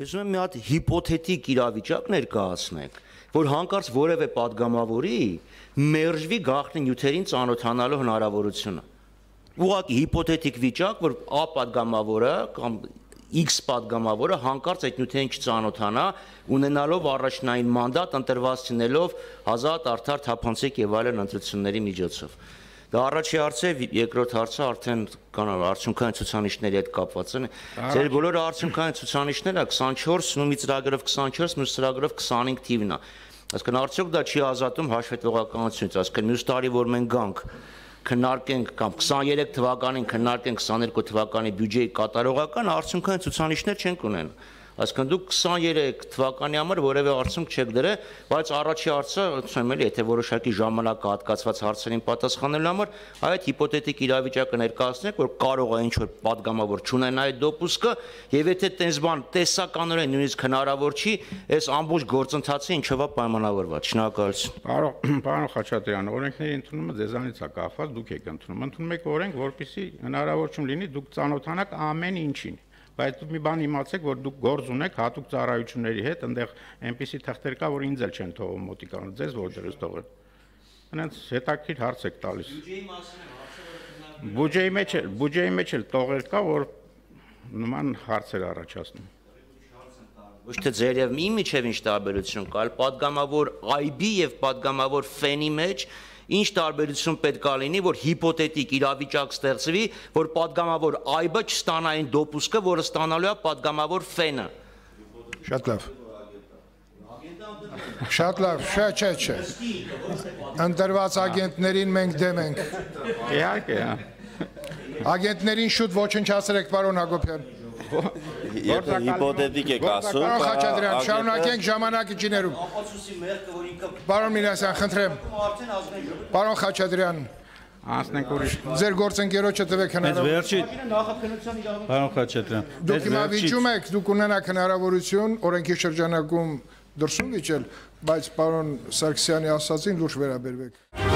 Ես ուզում եմ մի հատ հիպոթետիկ իրավիճակ ներկայացնենք, որ հանկարծ որևէ падգամավորի մերժվի գաղտնի նյութերին ծանոթանալու հնարավորությունը։ Ուղղակի հիպոթետիկ վիճակ, որ A падգամավորը կամ X падգամավորը հանկարծ այդ նյութերին չծանոթանա, ունենալով առաջնային մանդատ, ընտրված չնելով ազատ, արդար, թափանցիկ եւ այլն ընտրությունների միջոցով։ Դա առաջի հարցը, երկրորդ հարցը արդեն կան արդյունքային ցուցանիշների հետ կապված են։ Ձեր բոլորը արդյունքային ցուցանիշները 24 նումի ծրագրով 24, մյուս ծրագրով 25 թիվն է։ Այսինքն արդյոք դա չի ազատում հաշվետվողականությունից, այսինքն մյուս տարի որ մենք գանք քննարկենք կամ 23 թվականին քննարկենք 22 թվականի բյուջեի կատարողական արդյունքային ցուցանիշներ չենք ունենում։ Այսինքն դուք 23 թվականի համար որևէ արդյունք չեք դրել, բայց առաջի հարցը, ասեմ էլի, եթե որոշակի ժամանակ հատկացված հարցերին պատասխանելու համար, այդ հիպոթետիկ իրավիճակը ներկայացնեք, որ կարող է ինչ-որ падգամավոր չունենա այդ դոպուսկը, եւ եթե տենց բան տեսականորեն նույնիսկ հնարավոր չի, այս ամբողջ գործընթացը ինչով է պայմանավորված։ Շնորհակալություն։ Պարոն, պարոն Խաչատրյան, օրենքների ընդունումը ձեզանից է կախված, դուք եք ընդունում, ընդունում եք օրենք, որը որպեսի հնարավոր չուն լինի դուք ծանոթանաք ամեն ինչին բայց դուք մի բան իմացեք, որ դուք գործ ունեք հատուկ ծառայությունների հետ, այնտեղ այնպիսի թղթեր կա, որ ինձ էլ չեն թողում մոտիկան, ձեզ որ դրս թողել։ Հենց հետաքրքիր հարց եք տալիս։ Բյուջեի մասին է հարցը։ Բյուջեի մեջ, բյուջեի մեջ էլ տողեր կա, որ նման հարցեր առաջացնում ոչ թե ձեր եւ իմ միջև ինչ տարբերություն կա, այլ падգամավոր IB եւ падգամավոր FEN-ի մեջ ինչ տարբերություն պետք է լինի, որ հիպոթետիկ իրավիճակ ստեղծվի, որ падգամավոր IB-ը չստանա այն դոպուսկը, որը ստանալու է падգամավոր FEN-ը։ Շատ լավ։ Շատ լավ, չէ, չէ, չէ։ Ընդրված ագենտներին մենք դեմ ենք։ Իհարկե, հա։ Ագենտներին շուտ ոչնչացրեք, պարոն Հակոբյան։ Եթե հիպոթետիկ եք ասում, պարոն Խաչատրյան, շարունակենք ժամանակի ճիներում։ Ապացուցի մեղքը, որ ինքը Պարոն Մինասյան, խնդրեմ։ Պարոն Խաչատրյան, անցնենք ուրիշ։ Ձեր գործընկերոջը տվեք հնարավորություն։ Վերջի։ Պարոն Խաչատրյան, դուք հիմա վիճում եք, դուք ունենաք հնարավորություն օրենքի շրջանակում դրսում վիճել, բայց պարոն Սարգսյանի ասածին լուրջ վերաբերվեք։